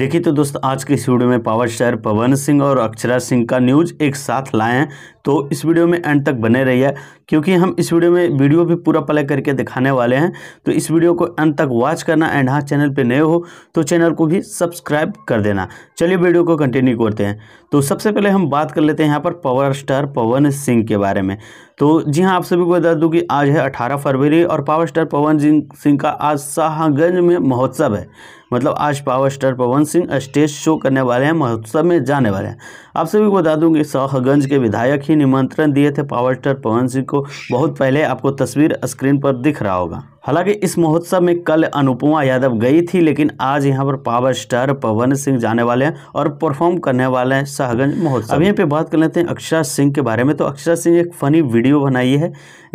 देखिए तो दोस्त आज के इस वीडियो में पावर स्टार पवन सिंह और अक्षरा सिंह का न्यूज एक साथ लाए हैं तो इस वीडियो में एंड तक बने रहिए क्योंकि हम इस वीडियो में वीडियो भी पूरा प्ले करके दिखाने वाले हैं तो इस वीडियो को एंड तक वॉच करना एंड हाँ चैनल पर नए हो तो चैनल को भी सब्सक्राइब कर देना चलिए वीडियो को कंटिन्यू करते हैं तो सबसे पहले हम बात कर लेते हैं यहाँ पर पावर स्टार पवन सिंह के बारे में तो जी हाँ आप सभी को बता दूँ कि आज है अठारह फरवरी और पावर स्टार पवन सिंह का आज शाहगंज में महोत्सव है मतलब आज power star Pawan Singh stage show करने वाले हैं महोत्सव में जाने वाले हैं आप सभी को बता दूँ कि शाहगंज के विधायक ही निमंत्रण दिए थे पावर स्टार पवन सिंह को बहुत पहले आपको तस्वीर स्क्रीन पर दिख रहा होगा हालांकि इस महोत्सव में कल अनुपमा यादव गई थी लेकिन आज यहाँ पर पावर स्टार पवन सिंह जाने वाले हैं और परफॉर्म करने वाले हैं शाहगंज महोत्सव अभी यहाँ पे बात कर लेते हैं अक्षरा सिंह के बारे में तो अक्षरा सिंह एक फ़नी वीडियो बनाई है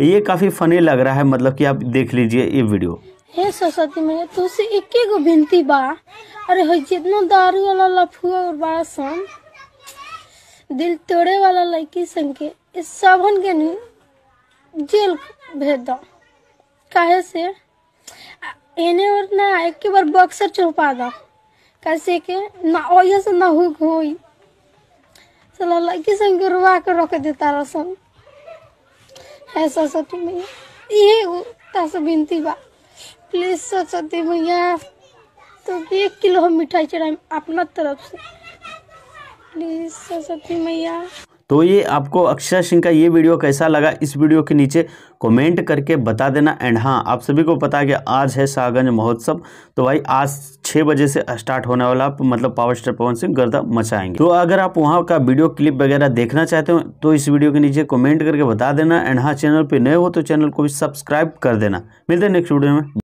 ये काफ़ी फ़नी लग रहा है मतलब की आप देख लीजिए ये वीडियो हे सरस्वती मैं तुसे एक गो विनती बा अरे जितना दारू वाला लफुआ और बड़ा सन दिल तोड़े वाला लड़की सन के इस सावन के नी जेल भेज दो कहे से एने और ना एक बार बक्सर चौपा दो कैसे के ना ओह से ना हुक हुई सला लड़की सन के रुवा के रोक देता रसन ऐसा सती में ये तासे बिनती बा प्लीज सरस्वती मैया तो एक किलो हम मिठाई चढ़ाए अपना तरफ से प्लीज़ सरस्वती मैया तो ये आपको अक्षय सिंह का ये वीडियो कैसा लगा इस वीडियो के नीचे कमेंट करके बता देना एंड हाँ आप सभी को पता है कि आज है सागंज महोत्सव तो भाई आज छः बजे से स्टार्ट होने वाला मतलब पावर स्टार पवन सिंह गर्दा मचाएंगे तो अगर आप वहाँ का वीडियो क्लिप वगैरह देखना चाहते हो तो इस वीडियो के नीचे कॉमेंट करके बता देना एंड हाँ चैनल पर नए हो तो चैनल को भी सब्सक्राइब कर देना मिलते हैं नेक्स्ट वीडियो में